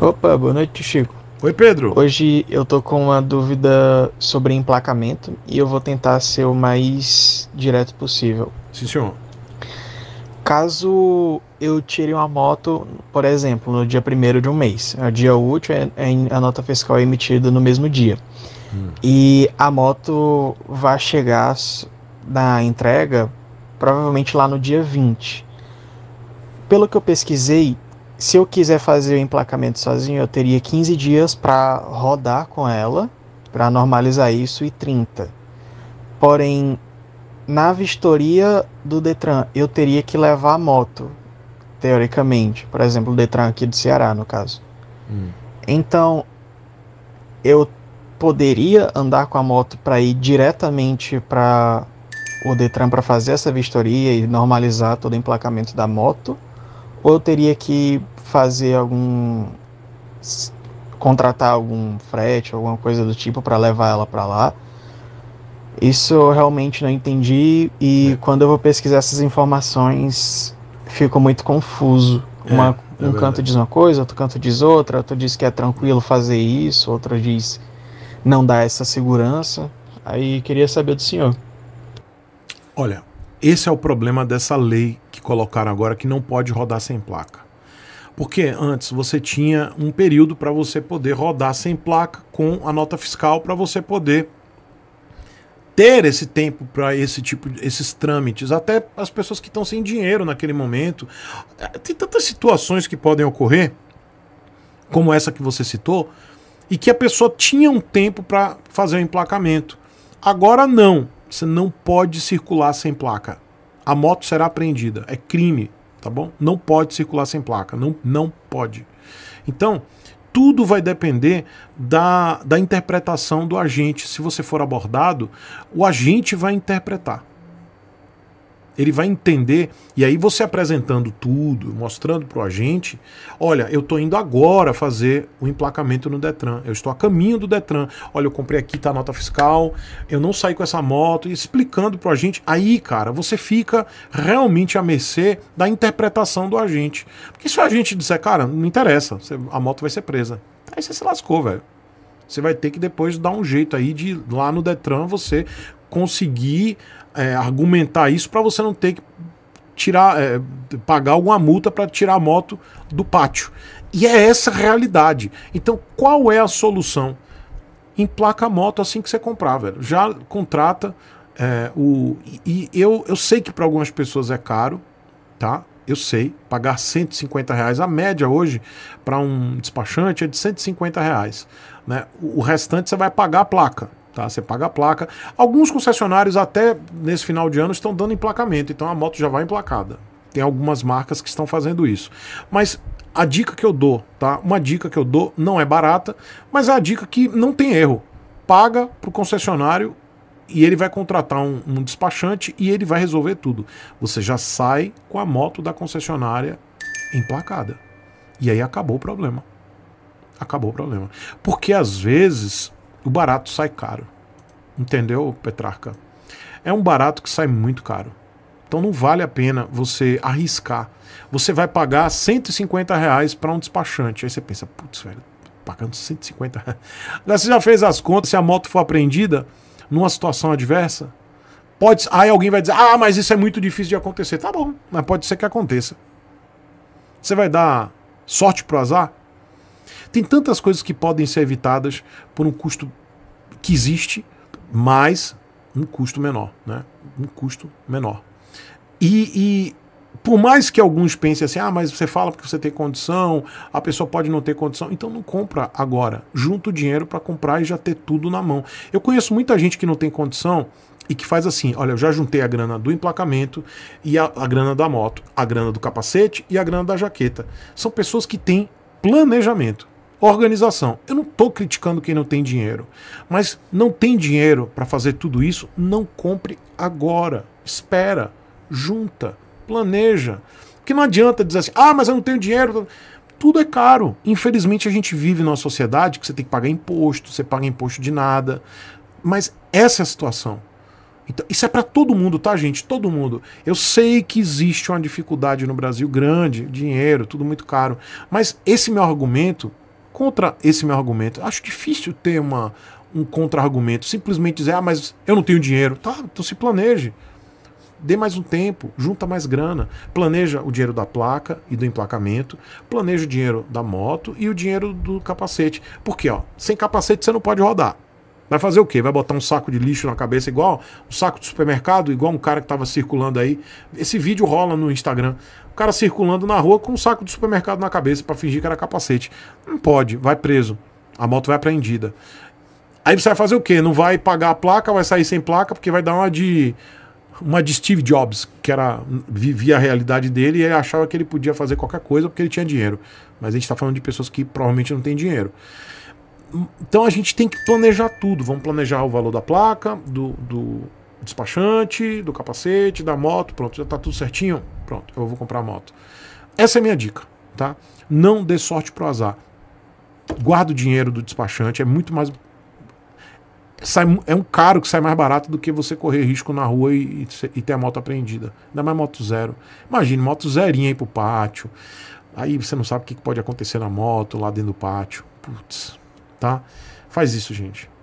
Opa, boa noite, Chico. Oi, Pedro. Hoje eu tô com uma dúvida sobre emplacamento e eu vou tentar ser o mais direto possível. Sim, senhor. Caso eu tire uma moto, por exemplo, no dia primeiro de um mês, a é dia útil, é, é a nota fiscal é emitida no mesmo dia, hum. e a moto vai chegar na entrega provavelmente lá no dia 20. Pelo que eu pesquisei, se eu quiser fazer o emplacamento sozinho, eu teria 15 dias para rodar com ela, para normalizar isso, e 30. Porém, na vistoria do Detran, eu teria que levar a moto, teoricamente. Por exemplo, o Detran aqui do Ceará, no caso. Hum. Então, eu poderia andar com a moto para ir diretamente para o Detran para fazer essa vistoria e normalizar todo o emplacamento da moto ou eu teria que fazer algum. contratar algum frete, alguma coisa do tipo para levar ela para lá. Isso eu realmente não entendi e é. quando eu vou pesquisar essas informações fico muito confuso. É, uma, é um canto diz uma coisa, outro canto diz outra, outro diz que é tranquilo fazer isso, outro diz não dá essa segurança. Aí queria saber do senhor. Olha, esse é o problema dessa lei que colocaram agora que não pode rodar sem placa. Porque antes você tinha um período para você poder rodar sem placa com a nota fiscal para você poder ter esse tempo para esse tipo esses trâmites, até as pessoas que estão sem dinheiro naquele momento. Tem tantas situações que podem ocorrer, como essa que você citou, e que a pessoa tinha um tempo para fazer o emplacamento. Agora não. Você não pode circular sem placa. A moto será apreendida. É crime, tá bom? Não pode circular sem placa. Não, não pode. Então, tudo vai depender da, da interpretação do agente. Se você for abordado, o agente vai interpretar ele vai entender. E aí você apresentando tudo, mostrando para o agente, olha, eu estou indo agora fazer o emplacamento no Detran, eu estou a caminho do Detran, olha, eu comprei aqui, tá a nota fiscal, eu não saí com essa moto, e explicando para o agente. Aí, cara, você fica realmente à mercê da interpretação do agente. Porque se o agente disser, cara, não interessa, a moto vai ser presa. Aí você se lascou, velho você vai ter que depois dar um jeito aí de lá no Detran você conseguir é, argumentar isso para você não ter que tirar, é, pagar alguma multa para tirar a moto do pátio. E é essa a realidade. Então, qual é a solução? Emplaca a moto assim que você comprar, velho. Já contrata é, o. E, eu, eu sei que para algumas pessoas é caro, tá? Eu sei, pagar 150 reais. A média hoje para um despachante é de 150 reais. Né? O restante você vai pagar a placa. Tá? Você paga a placa. Alguns concessionários, até nesse final de ano, estão dando emplacamento, então a moto já vai emplacada. Tem algumas marcas que estão fazendo isso. Mas a dica que eu dou, tá? Uma dica que eu dou não é barata, mas é a dica que não tem erro. Paga para o concessionário e ele vai contratar um, um, despachante e ele vai resolver tudo. Você já sai com a moto da concessionária emplacada. E aí acabou o problema. Acabou o problema. Porque às vezes o barato sai caro. Entendeu, Petrarca? É um barato que sai muito caro. Então não vale a pena você arriscar. Você vai pagar 150 reais para um despachante. Aí você pensa, putz, velho, pagando 150 reais. Agora você já fez as contas, se a moto for apreendida numa situação adversa, pode. Aí alguém vai dizer, ah, mas isso é muito difícil de acontecer. Tá bom, mas pode ser que aconteça. Você vai dar sorte pro azar? Tem tantas coisas que podem ser evitadas por um custo que existe, mas um custo menor, né? Um custo menor. E, e, por mais que alguns pensem assim, ah, mas você fala porque você tem condição, a pessoa pode não ter condição, então não compra agora. Junta o dinheiro para comprar e já ter tudo na mão. Eu conheço muita gente que não tem condição e que faz assim: olha, eu já juntei a grana do emplacamento e a, a grana da moto, a grana do capacete e a grana da jaqueta. São pessoas que têm planejamento. Organização. Eu não estou criticando quem não tem dinheiro, mas não tem dinheiro para fazer tudo isso, não compre agora. Espera, junta, planeja. Que não adianta dizer assim: ah, mas eu não tenho dinheiro. Tudo é caro. Infelizmente, a gente vive numa sociedade que você tem que pagar imposto, você paga imposto de nada. Mas essa é a situação. Então, isso é para todo mundo, tá, gente? Todo mundo. Eu sei que existe uma dificuldade no Brasil grande, dinheiro, tudo muito caro. Mas esse meu argumento, contra esse meu argumento, acho difícil ter uma, um contra-argumento. Simplesmente dizer, ah, mas eu não tenho dinheiro. Tá, então se planeje. Dê mais um tempo, junta mais grana. Planeja o dinheiro da placa e do emplacamento, planeja o dinheiro da moto e o dinheiro do capacete. Porque, ó, sem capacete você não pode rodar. Vai fazer o quê? Vai botar um saco de lixo na cabeça igual um saco de supermercado, igual um cara que estava circulando aí. Esse vídeo rola no Instagram. O cara circulando na rua com um saco de supermercado na cabeça para fingir que era capacete. Não pode, vai preso. A moto vai apreendida. Aí você vai fazer o quê? Não vai pagar a placa, vai sair sem placa, porque vai dar uma de uma de Steve Jobs, que era vivia a realidade dele e ele achava que ele podia fazer qualquer coisa porque ele tinha dinheiro. Mas a gente está falando de pessoas que provavelmente não têm dinheiro então a gente tem que planejar tudo. Vamos planejar o valor da placa, do, do despachante, do capacete, da moto. Pronto, já tá tudo certinho. Pronto, eu vou comprar a moto. Essa é a minha dica, tá? Não dê sorte pro azar. Guarda o dinheiro do despachante, é muito mais. Sai, é um caro que sai mais barato do que você correr risco na rua e, e ter a moto apreendida. Ainda mais moto zero. Imagine, moto zerinha aí pro pátio. Aí você não sabe o que pode acontecer na moto, lá dentro do pátio. Putz tá? Faz isso, gente.